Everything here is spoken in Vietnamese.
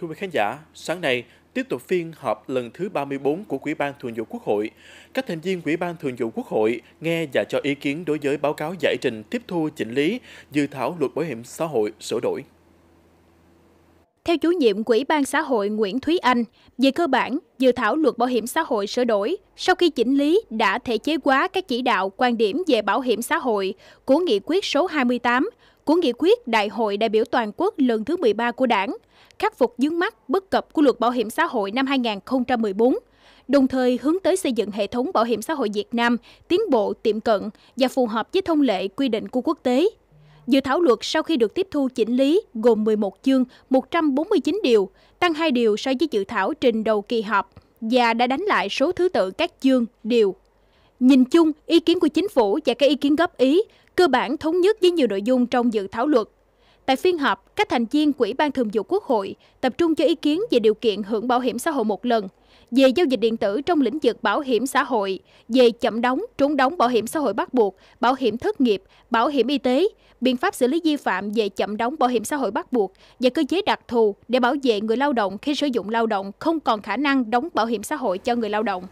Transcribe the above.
Thưa quý khán giả, sáng nay, tiếp tục phiên họp lần thứ 34 của Ủy ban Thường vụ Quốc hội. Các thành viên Ủy ban Thường vụ Quốc hội nghe và cho ý kiến đối với báo cáo giải trình tiếp thu chỉnh lý dự thảo luật bảo hiểm xã hội sửa đổi. Theo chủ nhiệm Ủy ban xã hội Nguyễn Thúy Anh, về cơ bản, dự thảo luật bảo hiểm xã hội sửa đổi sau khi chỉnh lý đã thể chế hóa các chỉ đạo quan điểm về bảo hiểm xã hội của nghị quyết số 28 của nghị quyết Đại hội đại biểu toàn quốc lần thứ 13 của Đảng, khắc phục vướng mắc bất cập của luật bảo hiểm xã hội năm 2014, đồng thời hướng tới xây dựng hệ thống bảo hiểm xã hội Việt Nam tiến bộ, tiệm cận và phù hợp với thông lệ quy định của quốc tế. Dự thảo luật sau khi được tiếp thu chỉnh lý gồm 11 chương, 149 điều, tăng 2 điều so với dự thảo trình đầu kỳ họp và đã đánh lại số thứ tự các chương, điều. Nhìn chung, ý kiến của chính phủ và các ý kiến góp ý cơ bản thống nhất với nhiều nội dung trong dự thảo luật. Tại phiên họp, các thành viên Quỹ ban Thường vụ Quốc hội tập trung cho ý kiến về điều kiện hưởng bảo hiểm xã hội một lần, về giao dịch điện tử trong lĩnh vực bảo hiểm xã hội, về chậm đóng, trốn đóng bảo hiểm xã hội bắt buộc, bảo hiểm thất nghiệp, bảo hiểm y tế, biện pháp xử lý vi phạm về chậm đóng bảo hiểm xã hội bắt buộc và cơ chế đặc thù để bảo vệ người lao động khi sử dụng lao động không còn khả năng đóng bảo hiểm xã hội cho người lao động.